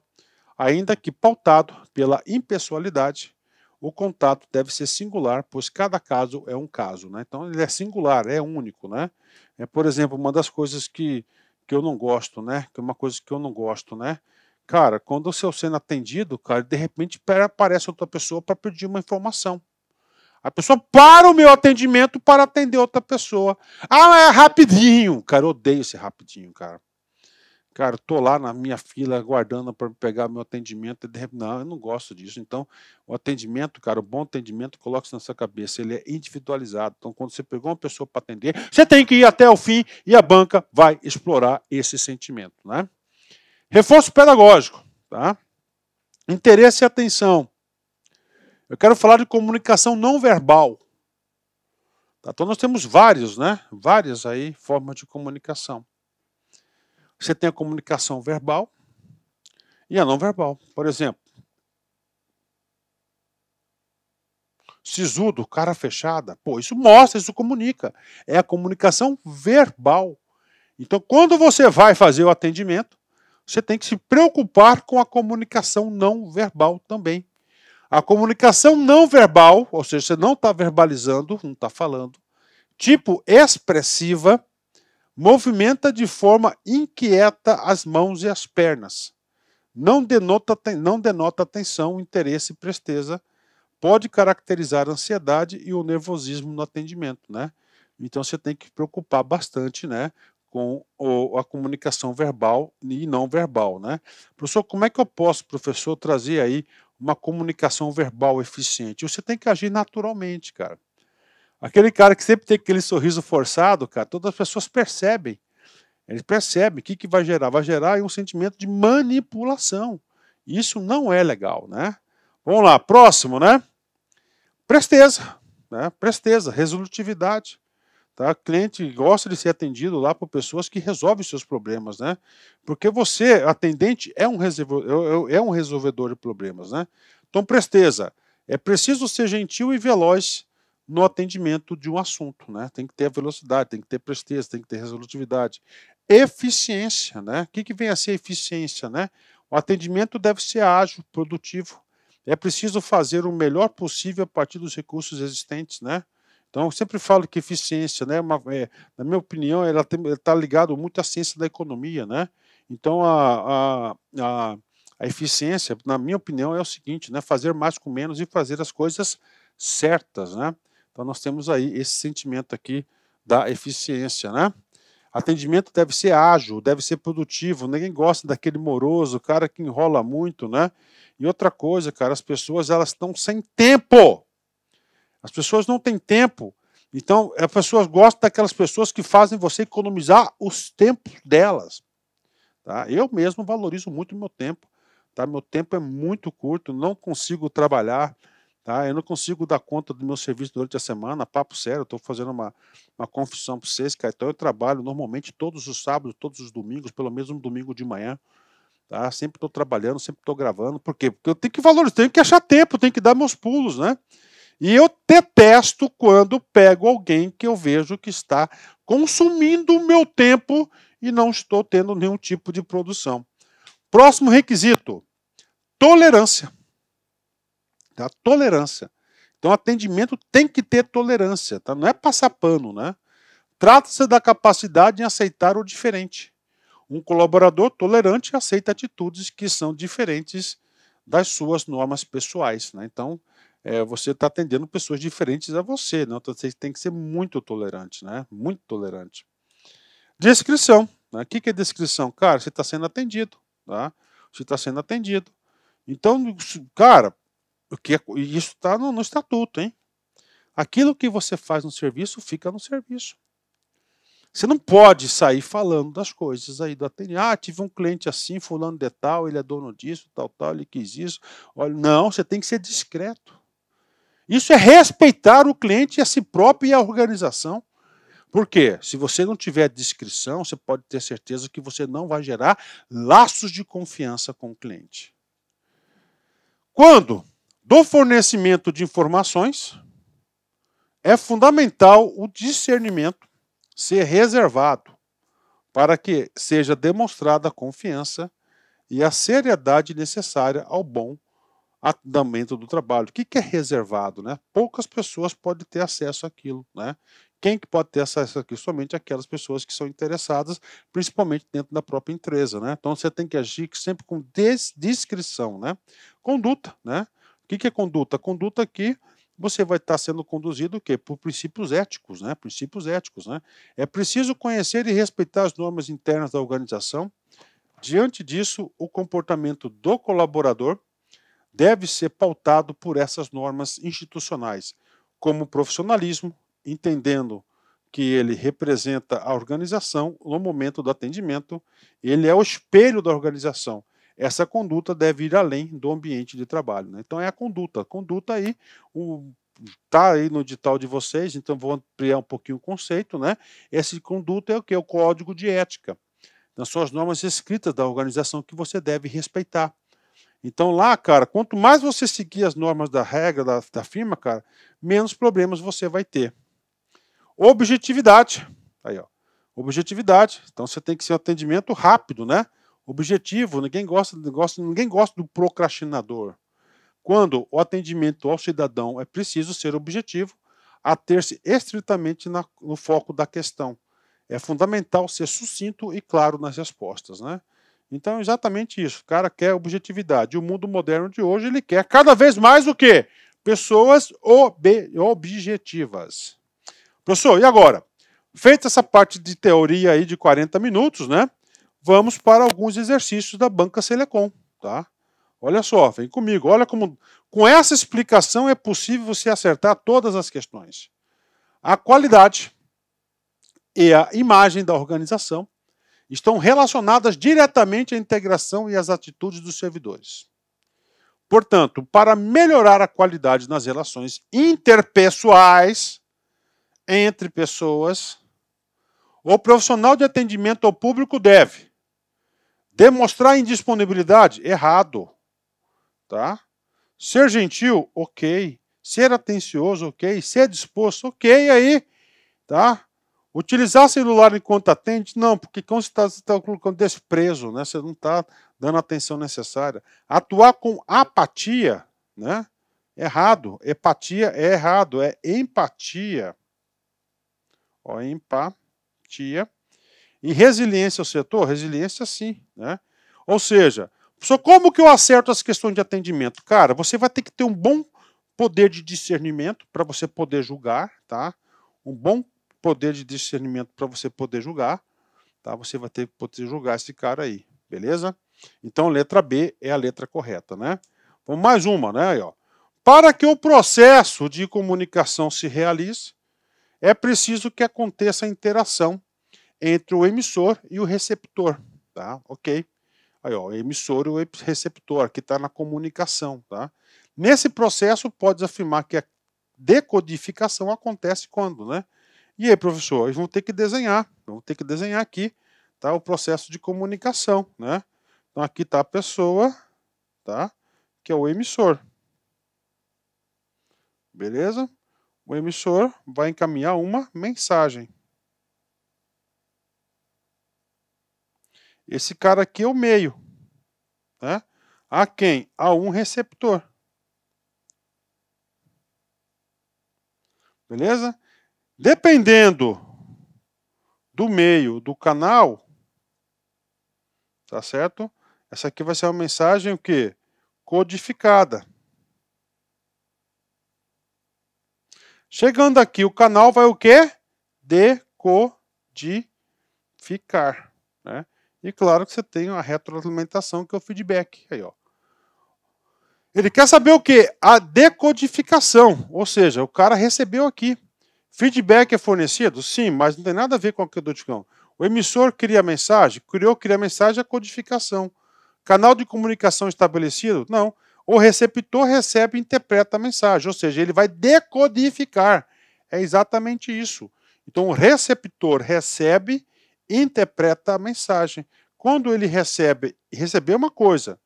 ainda que pautado pela impessoalidade o contato deve ser singular, pois cada caso é um caso, né? Então ele é singular, é único, né? É, por exemplo, uma das coisas que, que eu não gosto, né? Que é uma coisa que eu não gosto, né? Cara, quando eu estou sendo atendido, cara, de repente aparece outra pessoa para pedir uma informação. A pessoa para o meu atendimento para atender outra pessoa. Ah, é rapidinho. Cara, eu odeio ser rapidinho, cara. Cara, tô lá na minha fila aguardando para pegar meu atendimento. E de repente, não, eu não gosto disso. Então, o atendimento, cara, o bom atendimento, coloca isso na sua cabeça, ele é individualizado. Então, quando você pegou uma pessoa para atender, você tem que ir até o fim e a banca vai explorar esse sentimento, né? Reforço pedagógico, tá? Interesse e atenção. Eu quero falar de comunicação não verbal. Tá, então nós temos vários, né? Várias aí formas de comunicação. Você tem a comunicação verbal e a não verbal. Por exemplo, sisudo, cara fechada. Pô, isso mostra, isso comunica. É a comunicação verbal. Então, quando você vai fazer o atendimento, você tem que se preocupar com a comunicação não verbal também. A comunicação não verbal, ou seja, você não está verbalizando, não está falando, tipo expressiva, Movimenta de forma inquieta as mãos e as pernas. Não denota, não denota interesse e presteza. Pode caracterizar a ansiedade e o nervosismo no atendimento, né? Então você tem que preocupar bastante, né? com a comunicação verbal e não verbal, né? Professor, como é que eu posso, professor, trazer aí uma comunicação verbal eficiente? Você tem que agir naturalmente, cara. Aquele cara que sempre tem aquele sorriso forçado, cara, todas as pessoas percebem. Eles percebem o que, que vai gerar. Vai gerar um sentimento de manipulação. Isso não é legal, né? Vamos lá, próximo, né? Presteza, né? Presteza, resolutividade. Tá? O cliente gosta de ser atendido lá por pessoas que resolvem seus problemas, né? Porque você, atendente, é um, é, é, é um resolvedor de problemas, né? Então, presteza. É preciso ser gentil e veloz no atendimento de um assunto, né? Tem que ter velocidade, tem que ter presteza, tem que ter resolutividade. Eficiência, né? O que, que vem a ser eficiência, né? O atendimento deve ser ágil, produtivo. É preciso fazer o melhor possível a partir dos recursos existentes, né? Então, eu sempre falo que eficiência, né, é uma, é, na minha opinião, ela está ligada muito à ciência da economia, né? Então, a, a, a, a, eficiência, na minha opinião, é o seguinte, né? Fazer mais com menos e fazer as coisas certas, né? Então nós temos aí esse sentimento aqui da eficiência, né? Atendimento deve ser ágil, deve ser produtivo. Ninguém gosta daquele moroso, cara que enrola muito, né? E outra coisa, cara, as pessoas elas estão sem tempo. As pessoas não têm tempo. Então, as pessoas gostam daquelas pessoas que fazem você economizar os tempos delas. Tá? Eu mesmo valorizo muito o meu tempo. Tá? Meu tempo é muito curto, não consigo trabalhar Tá? Eu não consigo dar conta do meu serviço durante a semana, papo sério, estou fazendo uma, uma confissão para vocês, cara. Então eu trabalho normalmente todos os sábados, todos os domingos, pelo menos um domingo de manhã. Tá? Sempre estou trabalhando, sempre estou gravando. Por quê? Porque eu tenho que valorizar, tenho que achar tempo, tenho que dar meus pulos, né? E eu detesto quando pego alguém que eu vejo que está consumindo o meu tempo e não estou tendo nenhum tipo de produção. Próximo requisito: tolerância. Tá? Tolerância. Então, atendimento tem que ter tolerância, tá? não é passar pano. Né? Trata-se da capacidade em aceitar o diferente. Um colaborador tolerante aceita atitudes que são diferentes das suas normas pessoais. Né? Então, é, você está atendendo pessoas diferentes a você, né? então você tem que ser muito tolerante, né? muito tolerante. Descrição. Né? O que, que é descrição? Cara, você está sendo atendido. Tá? Você está sendo atendido. Então, cara, que é isso está no, no estatuto, hein? Aquilo que você faz no serviço fica no serviço. Você não pode sair falando das coisas aí do atendimento. Ah, tive um cliente assim, fulano de tal, ele é dono disso, tal, tal, ele quis isso. Olha, não, você tem que ser discreto. Isso é respeitar o cliente, a si próprio e a organização. Por quê? Se você não tiver discrição, você pode ter certeza que você não vai gerar laços de confiança com o cliente. Quando do fornecimento de informações, é fundamental o discernimento ser reservado para que seja demonstrada a confiança e a seriedade necessária ao bom andamento do trabalho. O que, é reservado? Né? Poucas pessoas podem ter acesso àquilo. Né? Quem que pode ter acesso àquilo? Somente aquelas pessoas que são interessadas, principalmente dentro da própria empresa. Né? Então você tem que agir sempre com discrição, né? conduta, né? que, que é conduta? Conduta que você vai estar tá sendo conduzido o quê? Por princípios éticos, né? Princípios éticos, né? É preciso conhecer e respeitar as normas internas da organização. Diante disso, o comportamento do colaborador deve ser pautado por essas normas institucionais, como profissionalismo, entendendo que ele representa a organização no momento do atendimento, ele é o espelho da organização essa conduta deve ir além do ambiente de trabalho. Né? Então é a conduta. A conduta aí, está tá aí no edital de vocês, então vou ampliar um pouquinho o conceito, né? Esse conduta é o que? É o código de ética. Então, são as normas escritas da organização que você deve respeitar. Então, lá, cara, quanto mais você seguir as normas da regra da, da firma, cara, menos problemas você vai ter. Objetividade. Aí, ó. Objetividade. Então, você tem que ser um atendimento rápido, né? objetivo, ninguém gosta, ninguém gosta do procrastinador. Quando o atendimento ao cidadão é preciso ser objetivo, a ter-se estritamente na, no foco da questão. É fundamental ser sucinto e claro nas respostas, né? Então, é exatamente isso. O cara quer objetividade. O mundo moderno de hoje, ele quer cada vez mais o quê? Pessoas ob objetivas. Professor, e agora? Feita essa parte de teoria aí de 40 minutos, né? vamos para alguns exercícios da banca Selecom, tá? Olha só, vem comigo. Olha como com essa explicação é possível você acertar todas as questões. A qualidade e a imagem da organização estão relacionadas diretamente à integração e às atitudes dos servidores. Portanto, para melhorar a qualidade nas relações interpessoais entre pessoas, o profissional de atendimento ao público deve Demonstrar indisponibilidade? Errado. Tá? Ser gentil? Ok. Ser atencioso? Ok. Ser disposto? Ok. Aí, tá? Utilizar celular enquanto atende? Não, porque quando você está tá colocando desprezo, né? Você não está dando a atenção necessária. Atuar com apatia, né? Errado. Epatia é errado. É empatia. Ó, empatia. E resiliência ao setor? Resiliência sim. Né? Ou seja, só como que eu acerto as questões de atendimento? Cara, você vai ter que ter um bom poder de discernimento para você poder julgar, tá? Um bom poder de discernimento para você poder julgar, tá? Você vai ter que poder julgar esse cara aí, beleza? Então, letra B é a letra correta, né? Vamos mais uma, né? Aí, ó. Para que o processo de comunicação se realize, é preciso que aconteça a interação entre o emissor e o receptor, tá? Ok? Aí, ó, o emissor e o receptor, que está na comunicação, tá? Nesse processo, pode afirmar que a decodificação acontece quando, né? E aí, professor, eles vão ter que desenhar, vão ter que desenhar aqui, tá? O processo de comunicação, né? Então, aqui está a pessoa, tá? Que é o emissor. Beleza? O emissor vai encaminhar uma mensagem. Esse cara aqui é o meio. Né? A quem? A um receptor. Beleza? Dependendo do meio do canal, tá certo? Essa aqui vai ser uma mensagem o quê? Codificada. Chegando aqui, o canal vai o quê? Decodificar, né? E claro que você tem a retroalimentação, que é o feedback. Aí, ó. Ele quer saber o que? A decodificação. Ou seja, o cara recebeu aqui. Feedback é fornecido? Sim, mas não tem nada a ver com a que eu O emissor cria a mensagem, criou, cria a mensagem, a codificação. Canal de comunicação estabelecido? Não. O receptor recebe e interpreta a mensagem, ou seja, ele vai decodificar. É exatamente isso. Então, o receptor recebe interpreta a mensagem. Quando ele recebe, recebeu uma coisa.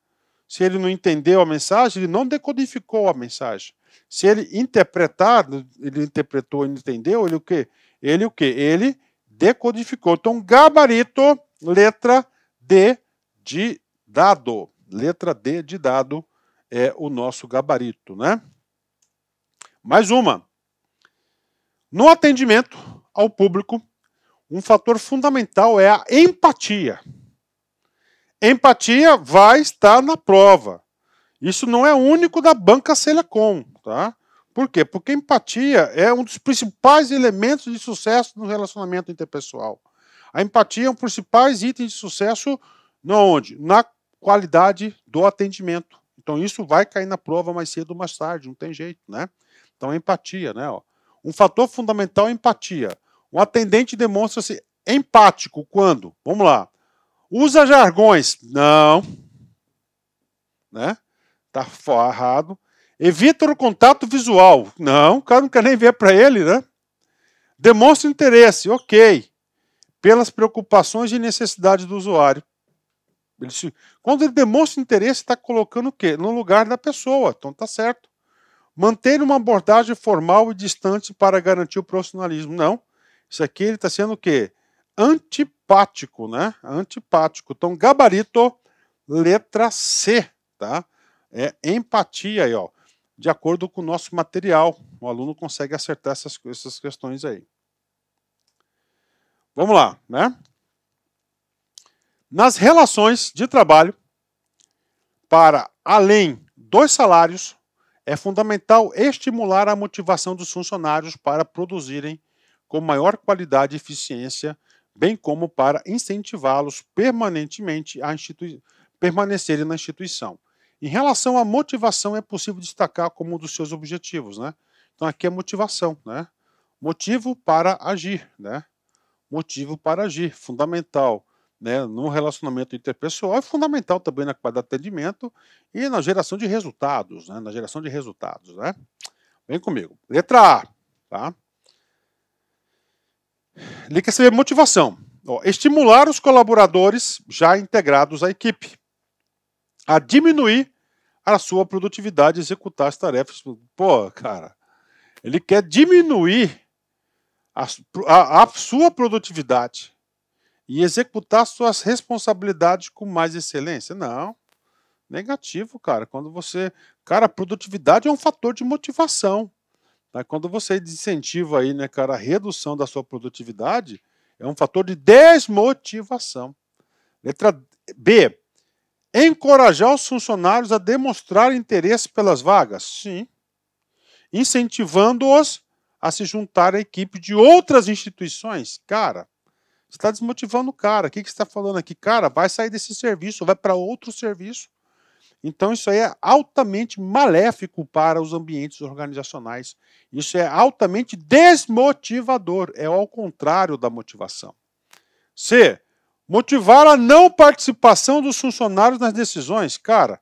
Se ele não entendeu a mensagem, ele não decodificou a mensagem. Se ele interpretar, ele interpretou e entendeu, ele o quê? Ele o quê? Ele decodificou. Então, gabarito, letra D de dado. Letra D de dado é o nosso gabarito, né? Mais uma. No atendimento ao público, um fator fundamental é a empatia. Empatia vai estar na prova. Isso não é único da banca Selecom, tá? Por quê? Porque empatia é um dos principais elementos de sucesso no relacionamento interpessoal. A empatia é um dos principais itens de sucesso na onde? Na qualidade do atendimento. Então isso vai cair na prova mais cedo ou mais tarde, não tem jeito, né? Então é empatia, né? Um fator fundamental é empatia. Um atendente demonstra-se empático quando, vamos lá, usa jargões, não, né? Tá forrado. Evita o contato visual, não, o cara não quer nem ver para ele, né? Demonstra interesse, ok, pelas preocupações e necessidades do usuário. Ele se... quando ele demonstra interesse, está colocando o quê? No lugar da pessoa, então tá certo. Manter uma abordagem formal e distante para garantir o profissionalismo, não isso aqui ele está sendo o quê? Antipático, né? Antipático. Então, gabarito, letra C, tá? É empatia aí, ó. De acordo com o nosso material, o aluno consegue acertar essas, essas questões aí. Vamos lá, né? Nas relações de trabalho, para além dos salários, é fundamental estimular a motivação dos funcionários para produzirem com maior qualidade e eficiência, bem como para incentivá-los permanentemente a permanecerem na instituição. Em relação à motivação, é possível destacar como um dos seus objetivos, né? Então aqui é motivação, né? Motivo para agir, né? Motivo para agir, fundamental, né? No relacionamento interpessoal é fundamental também na qualidade de atendimento e na geração de resultados, né? Na geração de resultados, né? Vem comigo. Letra A, tá? Ele quer saber motivação. Ó, estimular os colaboradores já integrados à equipe a diminuir a sua produtividade e executar as tarefas. Pô, cara, ele quer diminuir a, a, a sua produtividade e executar suas responsabilidades com mais excelência. Não. Negativo, cara. Quando você. Cara, produtividade é um fator de motivação. Né, quando você desincentiva aí, né, cara, a redução da sua produtividade, é um fator de desmotivação. Letra B. Encorajar os funcionários a demonstrar interesse pelas vagas. Sim. Incentivando-os a se juntar à equipe de outras instituições. Cara, está desmotivando o cara. O que, que você está falando aqui? Cara, vai sair desse serviço, vai para outro serviço. Então, isso aí é altamente maléfico para os ambientes organizacionais. Isso é altamente desmotivador, é ao contrário da motivação. C. Motivar a não participação dos funcionários nas decisões. Cara,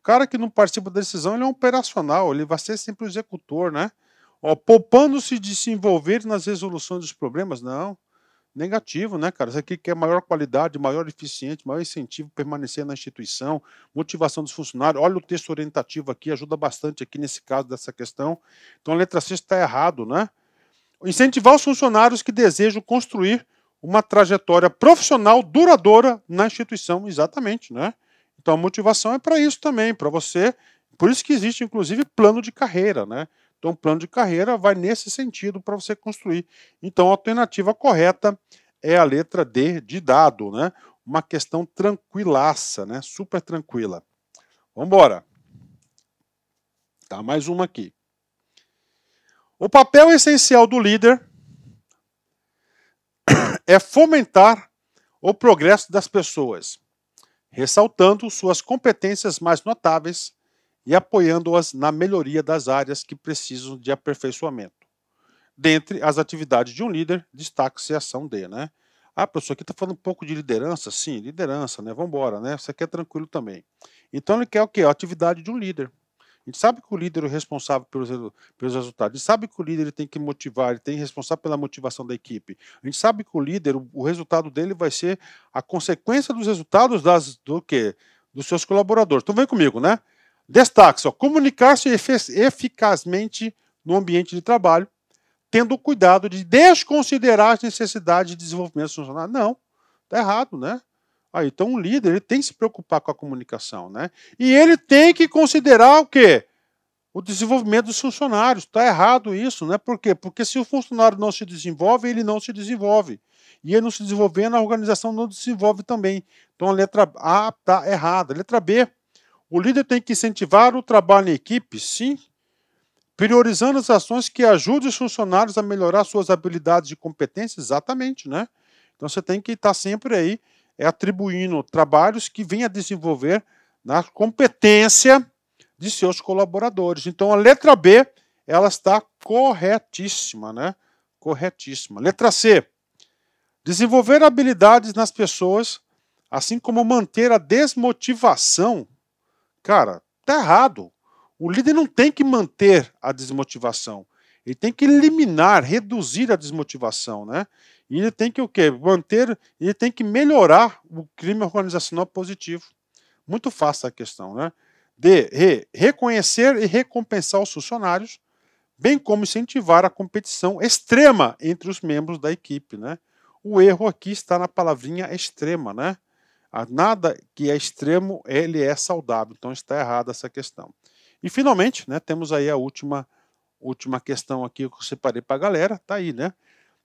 o cara que não participa da decisão ele é um operacional, ele vai ser sempre o executor, né? poupando-se de se envolver nas resoluções dos problemas, não negativo, né, cara? Você quer é maior qualidade, maior eficiente, maior incentivo permanecer na instituição, motivação dos funcionários. Olha o texto orientativo aqui, ajuda bastante aqui nesse caso dessa questão. Então a letra C está errado, né? Incentivar os funcionários que desejam construir uma trajetória profissional duradoura na instituição, exatamente, né? Então a motivação é para isso também, para você. Por isso que existe, inclusive, plano de carreira, né? Então, plano de carreira vai nesse sentido para você construir. Então, a alternativa correta é a letra D de dado, né? Uma questão tranquilaça, né? Super tranquila. Vamos embora. Tá, mais uma aqui. O papel essencial do líder *coughs* é fomentar o progresso das pessoas, ressaltando suas competências mais notáveis e apoiando-as na melhoria das áreas que precisam de aperfeiçoamento. Dentre as atividades de um líder, destaca-se a ação D. né? Ah, professor, aqui está falando um pouco de liderança? Sim, liderança, né? Vamos embora, né? Isso aqui é tranquilo também. Então ele quer o quê? A atividade de um líder. A gente sabe que o líder é o responsável pelos, pelos resultados. A gente sabe que o líder tem que motivar, ele tem responsável pela motivação da equipe. A gente sabe que o líder, o, o resultado dele vai ser a consequência dos resultados das, do quê? Dos seus colaboradores. Então vem comigo, né? Destaque só: comunicar-se eficazmente no ambiente de trabalho, tendo o cuidado de desconsiderar as necessidades de desenvolvimento dos funcionários. Não, está errado, né? Aí, então, um líder ele tem que se preocupar com a comunicação, né? E ele tem que considerar o quê? O desenvolvimento dos funcionários. Está errado isso, né? Por quê? Porque se o funcionário não se desenvolve, ele não se desenvolve. E ele não se desenvolvendo, a organização não desenvolve também. Então, a letra A está errada. A letra B o líder tem que incentivar o trabalho em equipe, sim, priorizando as ações que ajudem os funcionários a melhorar suas habilidades e competências, exatamente, né? Então você tem que estar sempre aí é, atribuindo trabalhos que venham a desenvolver na competência de seus colaboradores. Então a letra B, ela está corretíssima, né? Corretíssima. Letra C. Desenvolver habilidades nas pessoas, assim como manter a desmotivação Cara, tá errado. O líder não tem que manter a desmotivação. Ele tem que eliminar, reduzir a desmotivação, né? E ele tem que o quê? Manter, ele tem que melhorar o crime organizacional positivo. Muito fácil a questão, né? D. Re, reconhecer e recompensar os funcionários, bem como incentivar a competição extrema entre os membros da equipe, né? O erro aqui está na palavrinha extrema, né? nada que é extremo, ele é saudável. Então está errada essa questão. E finalmente, né, temos aí a última última questão aqui que eu separei para a galera, tá aí, né?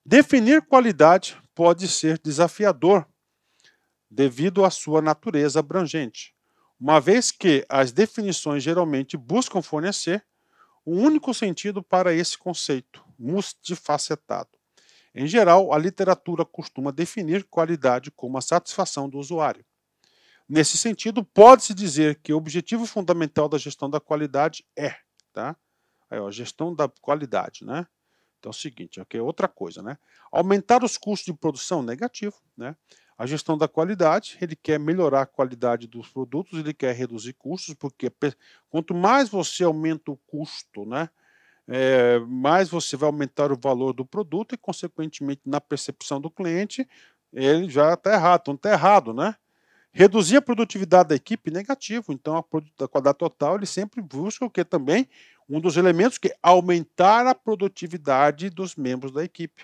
Definir qualidade pode ser desafiador devido à sua natureza abrangente, uma vez que as definições geralmente buscam fornecer um único sentido para esse conceito multifacetado. Em geral, a literatura costuma definir qualidade como a satisfação do usuário. Nesse sentido, pode-se dizer que o objetivo fundamental da gestão da qualidade é, tá? Aí, ó, gestão da qualidade, né? Então é o seguinte, aqui é outra coisa, né? Aumentar os custos de produção negativo, né? A gestão da qualidade, ele quer melhorar a qualidade dos produtos, ele quer reduzir custos, porque quanto mais você aumenta o custo, né? é, eh, mais você vai aumentar o valor do produto e, consequentemente, na percepção do cliente, ele já está errado. Então, está errado, né? Reduzir a produtividade da equipe negativo. Então, a qualidade total, ele sempre busca o que também? Um dos elementos que é aumentar a produtividade dos membros da equipe.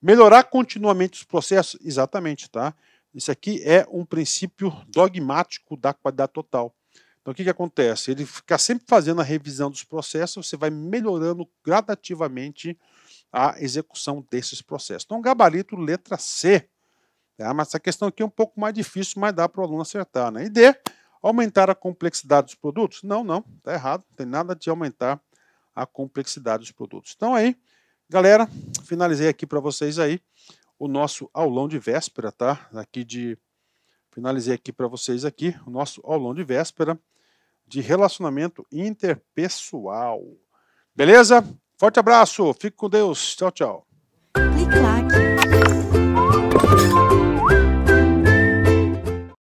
Melhorar continuamente os processos, exatamente, tá? Isso aqui é um princípio dogmático da qualidade total. Então, o que, que acontece? Ele fica sempre fazendo a revisão dos processos, você vai melhorando gradativamente a execução desses processos. Então, gabarito letra C. Tá? Mas essa questão aqui é um pouco mais difícil, mas dá para o aluno acertar. Né? E D, aumentar a complexidade dos produtos? Não, não, está errado. Não tem nada de aumentar a complexidade dos produtos. Então, aí, galera, finalizei aqui para vocês aí o nosso aulão de véspera, tá? Aqui de... Finalizei aqui para vocês aqui o nosso aulão de véspera de relacionamento interpessoal. Beleza? Forte abraço, fique com Deus. Tchau, tchau. Clique,